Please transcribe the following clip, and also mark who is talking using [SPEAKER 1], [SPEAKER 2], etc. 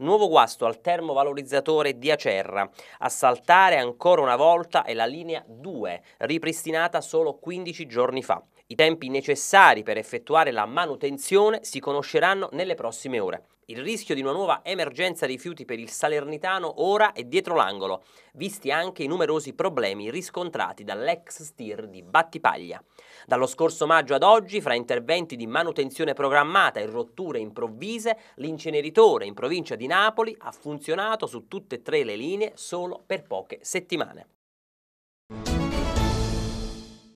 [SPEAKER 1] Nuovo guasto al termovalorizzatore di Acerra. A saltare ancora una volta è la linea 2, ripristinata solo 15 giorni fa. I tempi necessari per effettuare la manutenzione si conosceranno nelle prossime ore. Il rischio di una nuova emergenza rifiuti per il Salernitano ora è dietro l'angolo, visti anche i numerosi problemi riscontrati dall'ex stir di Battipaglia. Dallo scorso maggio ad oggi, fra interventi di manutenzione programmata e rotture improvvise, l'inceneritore in provincia di Napoli ha funzionato su tutte e tre le linee solo per poche settimane.